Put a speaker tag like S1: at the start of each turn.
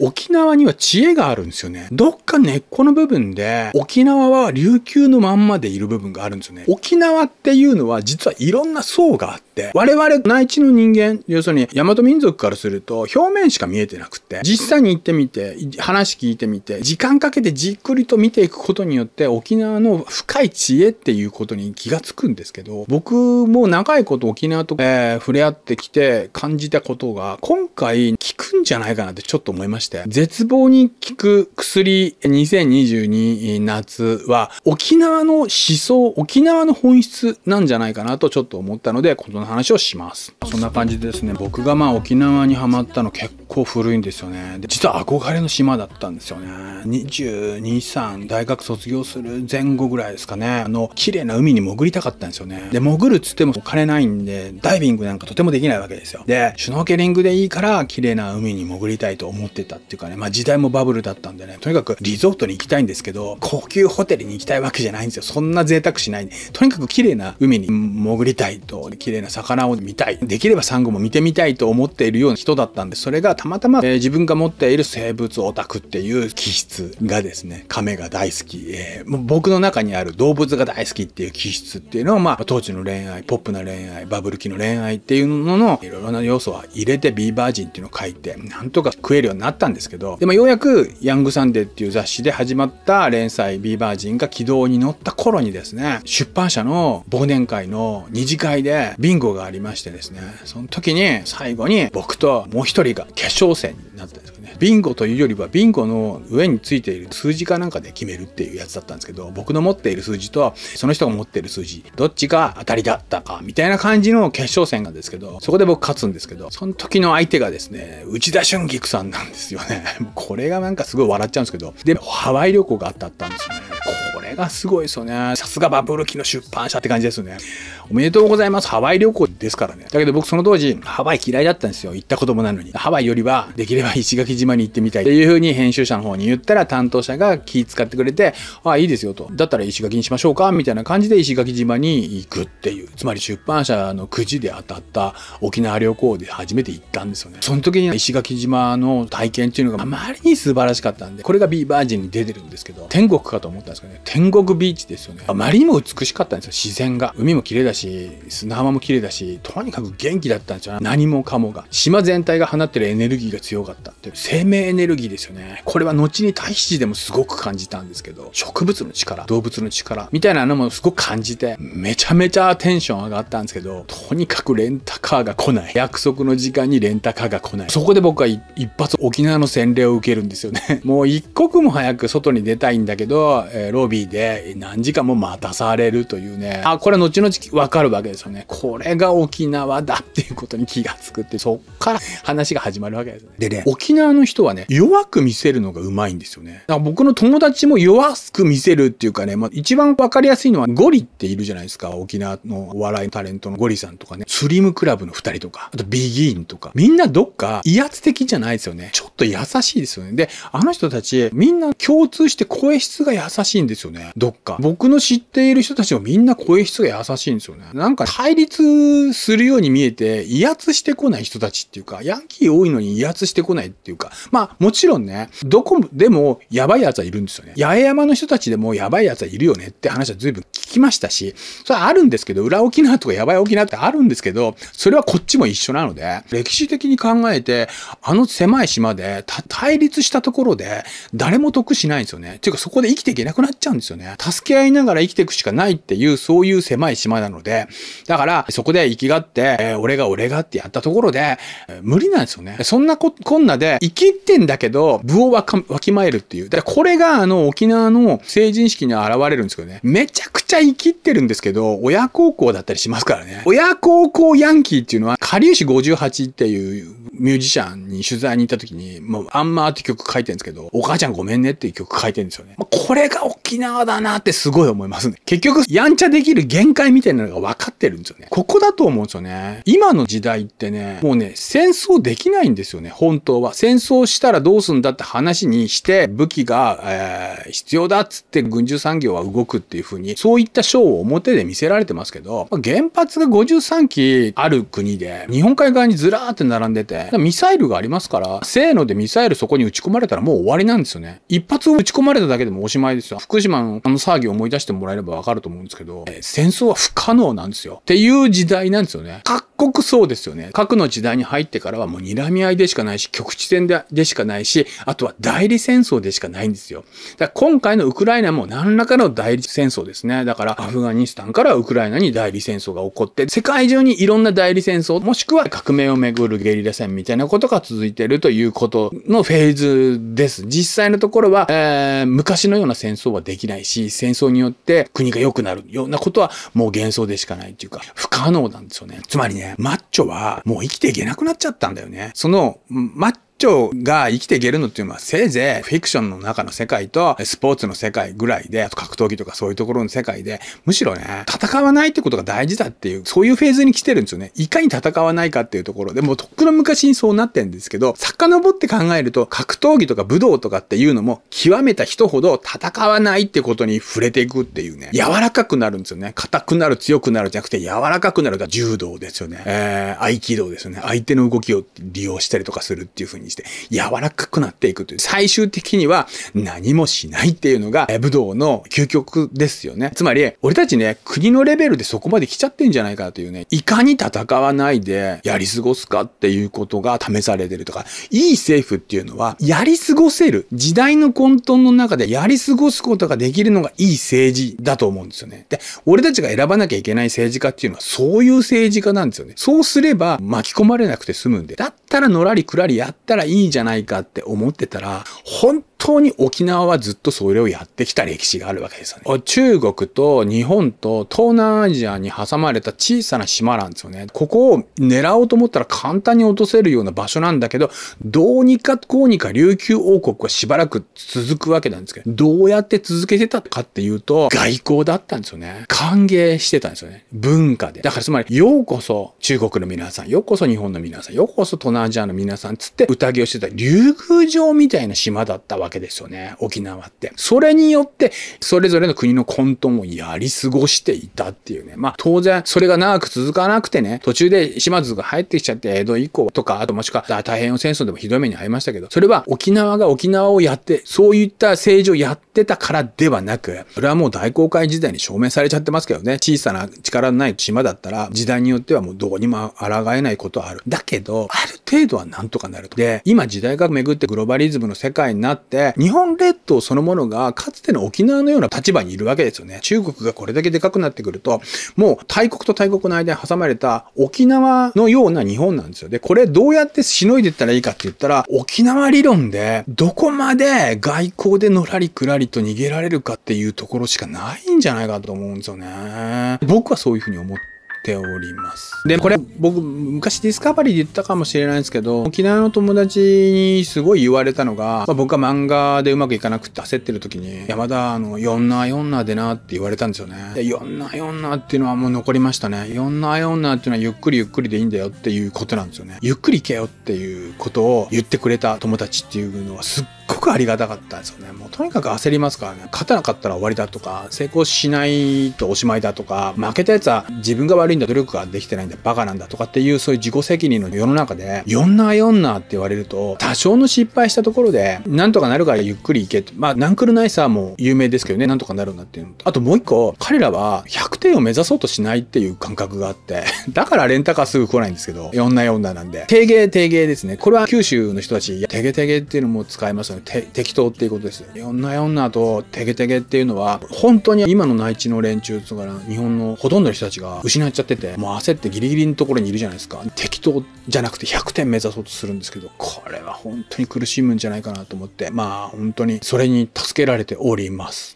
S1: 沖縄には知恵があるんですよね。どっか根っこの部分で、沖縄は琉球のまんまでいる部分があるんですよね。沖縄っていうのは実はいろんな層があって、我々内地の人間、要するに大和民族からすると表面しか見えてなくて、実際に行ってみて、話聞いてみて、時間かけてじっくりと見ていくことによって沖縄の深い知恵っていうことに気がつくんですけど、僕も長いこと沖縄と、えー、触れ合ってきて感じたことが今回聞くんじゃないかなってちょっと思いました。して、絶望に効く薬2022夏は、沖縄の思想、沖縄の本質なんじゃないかなとちょっと思ったので、この話をします。そんな感じでですね、僕がまあ沖縄にハマったの結構構古いんですよねで実は憧れの島だったんですよね223大学卒業する前後ぐらいですかねあの綺麗な海に潜りたかったんですよねで潜るっつってもお金ないんでダイビングなんかとてもできないわけですよでシュノーケリングでいいから綺麗な海に潜りたいと思ってたっていうかねまあ時代もバブルだったんでねとにかくリゾートに行きたいんですけど高級ホテルに行きたいわけじゃないんですよそんな贅沢しないとにかく綺麗な海に潜りたいと綺麗な魚を見たいできればサンゴも見てみたいと思っているような人だったんでそれがたまたま、えー、自分が持っている生物オタクっていう気質がですね、亀が大好き、えー、もう僕の中にある動物が大好きっていう気質っていうのを、まあ、当時の恋愛、ポップな恋愛、バブル期の恋愛っていうのの、いろいろな要素は入れてビーバージンっていうのを書いて、なんとか食えるようになったんですけど、でもようやく、ヤングサンデーっていう雑誌で始まった連載ビーバージンが軌道に乗った頃にですね、出版社の忘年会の二次会でビンゴがありましてですね、その時に最後に僕ともう一人が決勝戦になったんですけどねビンゴというよりはビンゴの上についている数字かなんかで決めるっていうやつだったんですけど僕の持っている数字とその人が持っている数字どっちが当たりだったかみたいな感じの決勝戦なんですけどそこで僕勝つんですけどその時の相手がですね内田俊菊さんなんですよねこれがなんかすごい笑っちゃうんですけどでハワイ旅行がったったんですよねこれがすごいですよねさすがバブル期の出版社って感じですよねおめでとうございます。ハワイ旅行ですからね。だけど僕その当時、ハワイ嫌いだったんですよ。行ったこともないのに。ハワイよりは、できれば石垣島に行ってみたいっていう風に編集者の方に言ったら担当者が気使ってくれて、ああ、いいですよと。だったら石垣にしましょうかみたいな感じで石垣島に行くっていう。つまり出版社のくじで当たった沖縄旅行で初めて行ったんですよね。その時に石垣島の体験っていうのがあまりに素晴らしかったんで、これがビーバージンに出てるんですけど、天国かと思ったんですけどね。天国ビーチですよね。あまりにも美しかったんですよ。自然が。海も綺麗だだし砂浜も綺麗だしとにかく元気だったんですよ何もかもが島全体が放ってるエネルギーが強かったっていう生命エネルギーですよねこれは後に大七でもすごく感じたんですけど植物の力動物の力みたいなのもすごく感じてめちゃめちゃテンション上がったんですけどとにかくレンタカーが来ない約束の時間にレンタカーが来ないそこで僕は一発沖縄の洗礼を受けるんですよね もう一刻も早く外に出たいんだけど、えロビーで何時間も待たされるというねあこれ後々わかるわけですよね。これが沖縄だっていうことに気がつくって、そっから話が始まるわけですね。でね、沖縄の人はね、弱く見せるのがうまいんですよね。だから僕の友達も弱く見せるっていうかね、まあ、一番分かりやすいのはゴリっているじゃないですか。沖縄のお笑いタレントのゴリさんとかね、スリムクラブの2人とか、あとビギーンとか、みんなどっか威圧的じゃないですよね。ちょっと優しいですよね。で、あの人たち、みんな共通して声質が優しいんですよね。どっか。僕の知っている人たちもみんな声質が優しいんですよよね。なんか対立するように見えて威圧してこない人たちっていうか、ヤンキー多いのに威圧してこないっていうか、まあもちろんね、どこでもやばい奴はいるんですよね。八重山の人たちでもやばい奴はいるよねって話は随分聞きましたし、それはあるんですけど、裏沖縄とかやばい沖縄ってあるんですけど、それはこっちも一緒なので、歴史的に考えて、あの狭い島で対立したところで誰も得しないんですよね。ていうかそこで生きていけなくなっちゃうんですよね。助け合いながら生きていくしかないっていう、そういう狭い島なので、だからそこで生きがって、えー、俺が俺がってやったところで、えー、無理なんですよね。そんなこ、こんなで、生きってんだけど、部をわか、わきまえるっていう。だからこれがあの沖縄の成人式に現れるんですけどね、めちゃくちゃ生きってるんですけど、親孝行だったりしますからね。親孝行ヤンキーっていうのは、かりゆし58っていうミュージシャンに取材に行った時に、もうあんまって曲書いてるんですけど、お母ちゃんごめんねっていう曲書いてるんですよね。これが沖縄だなってすごい思いますね。結局、やんちゃできる限界みたいなのがが分かってるんですよね。ここだと思うんですよね。今の時代ってね、もうね、戦争できないんですよね、本当は。戦争したらどうすんだって話にして、武器が、えー、必要だっつって軍需産業は動くっていう風に、そういったショーを表で見せられてますけど、原発が53基ある国で、日本海側にずらーって並んでて、ミサイルがありますから、せーのでミサイルそこに撃ち込まれたらもう終わりなんですよね。一発を撃ち込まれただけでもおしまいですよ。福島のあの騒ぎを思い出してもらえればわかると思うんですけど、えー、戦争は不可能能なんですよ。っていう時代なんですよね。各国そうですよね。核の時代に入ってからはもう睨み合いでしかないし、局地戦ででしかないし、あとは代理戦争でしかないんですよ。だから今回のウクライナも何らかの代理戦争ですね。だからアフガニスタンからウクライナに代理戦争が起こって、世界中にいろんな代理戦争、もしくは革命をめぐるゲリラ戦みたいなことが続いてるということのフェーズです。実際のところは、えー、昔のような戦争はできないし、戦争によって国が良くなるようなことはもう幻想ででしかないっていうか、不可能なんですよね。つまりね、マッチョはもう生きていけなくなっちゃったんだよね。その、マッ長が生きていけるのっていうのはせいぜいフィクションの中の世界とスポーツの世界ぐらいで、あと格闘技とかそういうところの世界で、むしろね、戦わないってことが大事だっていう、そういうフェーズに来てるんですよね。いかに戦わないかっていうところで、もうとっくの昔にそうなってんですけど、遡って考えると格闘技とか武道とかっていうのも極めた人ほど戦わないってことに触れていくっていうね、柔らかくなるんですよね。硬くなる、強くなるじゃなくて柔らかくなるが柔道ですよね。えー、合気道ですよね。相手の動きを利用したりとかするっていうふうに。にして柔らかくなっていくという、最終的には何もしないっていうのが武道の究極ですよね。つまり、俺たちね、国のレベルでそこまで来ちゃってんじゃないかというね、いかに戦わないでやり過ごすかっていうことが試されてるとか、いい政府っていうのは、やり過ごせる、時代の混沌の中でやり過ごすことができるのがいい政治だと思うんですよね。で、俺たちが選ばなきゃいけない政治家っていうのは、そういう政治家なんですよね。そうすれば巻き込まれなくて済むんで。だったらのらりくらりやったったらいいじゃないかって思ってたら、本当に沖縄はずっとそれをやってきた歴史があるわけですよね。中国と日本と東南アジアに挟まれた小さな島なんですよね。ここを狙おうと思ったら簡単に落とせるような場所なんだけど、どうにかこうにか琉球王国はしばらく続くわけなんですけど、どうやって続けてたかっていうと、外交だったんですよね。歓迎してたんですよね。文化で。だからつまり、ようこそ中国の皆さん、ようこそ日本の皆さん、ようこそ東南アジアの皆さんつって宴をしてた竜宮城みたいな島だったわけけですよね、沖縄って。それによって、それぞれの国の混沌をやり過ごしていたっていうね。まあ当然、それが長く続かなくてね、途中で島津が入ってきちゃって、江戸以降とか、あともしくは太平洋戦争でもひどい目に遭いましたけど、それは沖縄が沖縄をやって、そういった政治をやってたからではなく、それはもう大航海時代に証明されちゃってますけどね、小さな力のない島だったら、時代によってはもうどこにも抗えないことはある。だけど、ある程度はなんとかなると。で、今時代が巡ってグローバリズムの世界になって、て、日本列島そのものがかつての沖縄のような立場にいるわけですよね。中国がこれだけでかくなってくると、もう大国と大国の間に挟まれた沖縄のような日本なんですよ。で、これどうやってしのいでったらいいかって言ったら、沖縄理論でどこまで外交でのらりくらりと逃げられるかっていうところしかないんじゃないかと思うんですよね。僕はそういうふうに思ってております。で、これ僕昔ディスカバリーで言ったかもしれないですけど、沖縄の友達にすごい言われたのが、まあ、僕が漫画でうまくいかなくて焦ってる時に、山田、あの、4な4なでなって言われたんですよね。で、4な4なっていうのはもう残りましたね。4な4なっていうのはゆっくりゆっくりでいいんだよっていうことなんですよね。ゆっくり行けよっていうことを言ってくれた友達っていうのはすっくありがたかったですよね。もうとにかく焦りますからね。勝たなかったら終わりだとか、成功しないとおしまいだとか、負けたやつは自分が悪いんだ、努力ができてないんだ、バカなんだとかっていうそういう自己責任の世の中で、4な4なって言われると、多少の失敗したところで、なんとかなるからゆっくりいけまあ、ナンクルナイサーも有名ですけどね、なんとかなるんだっていうのと。あともう一個、彼らは100点を目指そうとしないっていう感覚があって、だからレンタカーすぐ来ないんですけど、4な4ななんで。定芸定芸ですね。これは九州の人たち、定芸定芸っていうのも使いますよね。適当っていうことです。よんなよなとテゲテゲっていうのは、本当に今の内地の連中とか、日本のほとんどの人たちが失っちゃってて、もう焦ってギリギリのところにいるじゃないですか。適当じゃなくて100点目指そうとするんですけど、これは本当に苦しむんじゃないかなと思って、まあ本当にそれに助けられております。